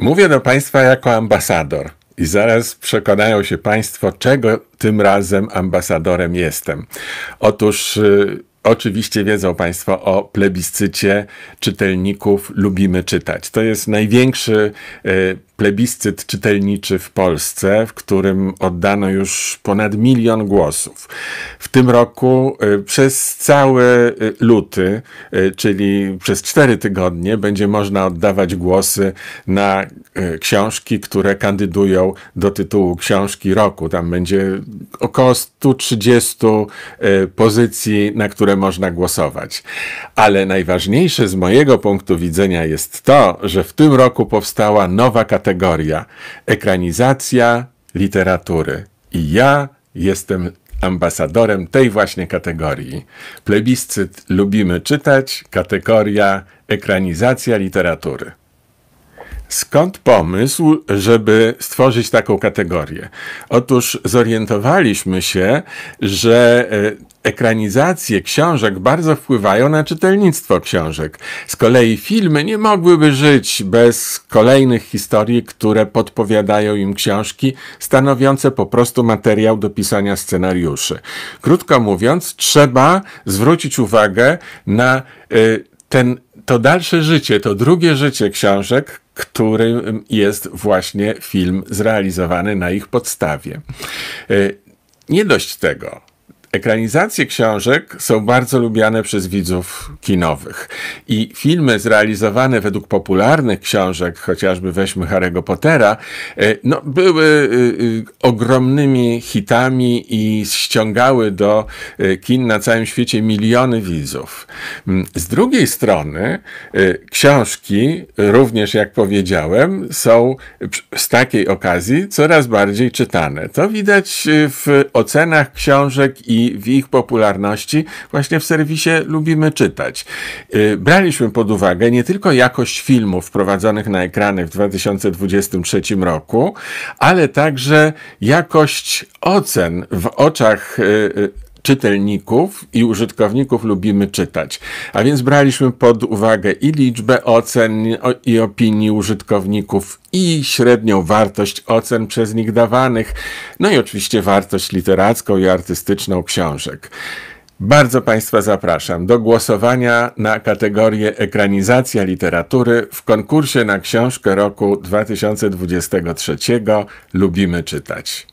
Mówię do Państwa jako ambasador. I zaraz przekonają się Państwo, czego tym razem ambasadorem jestem. Otóż y, Oczywiście wiedzą Państwo o plebiscycie czytelników Lubimy Czytać. To jest największy y, plebiscyt czytelniczy w Polsce, w którym oddano już ponad milion głosów. W tym roku y, przez cały y, luty, y, czyli przez cztery tygodnie, będzie można oddawać głosy na książki, które kandydują do tytułu Książki Roku. Tam będzie około 130 pozycji, na które można głosować. Ale najważniejsze z mojego punktu widzenia jest to, że w tym roku powstała nowa kategoria kategoria ekranizacja literatury. I ja jestem ambasadorem tej właśnie kategorii. Plebiscyt lubimy czytać, kategoria ekranizacja literatury. Skąd pomysł, żeby stworzyć taką kategorię? Otóż zorientowaliśmy się, że e, ekranizacje książek bardzo wpływają na czytelnictwo książek. Z kolei filmy nie mogłyby żyć bez kolejnych historii, które podpowiadają im książki, stanowiące po prostu materiał do pisania scenariuszy. Krótko mówiąc, trzeba zwrócić uwagę na e, ten to dalsze życie, to drugie życie książek, którym jest właśnie film zrealizowany na ich podstawie. E, nie dość tego, Ekranizacje książek są bardzo lubiane przez widzów kinowych i filmy zrealizowane według popularnych książek, chociażby weźmy Harry'ego Pottera, e, no, były e, e, ogromnymi hitami i ściągały do kin na całym świecie miliony widzów. Mm, z drugiej strony książki, również jak powiedziałem, są z takiej okazji coraz bardziej czytane. To widać w ocenach książek i i w ich popularności właśnie w serwisie lubimy czytać. Y, braliśmy pod uwagę nie tylko jakość filmów wprowadzonych na ekrany w 2023 roku, ale także jakość ocen w oczach y, y, czytelników i użytkowników lubimy czytać. A więc braliśmy pod uwagę i liczbę ocen i opinii użytkowników i średnią wartość ocen przez nich dawanych, no i oczywiście wartość literacką i artystyczną książek. Bardzo Państwa zapraszam do głosowania na kategorię Ekranizacja literatury w konkursie na książkę roku 2023 Lubimy czytać.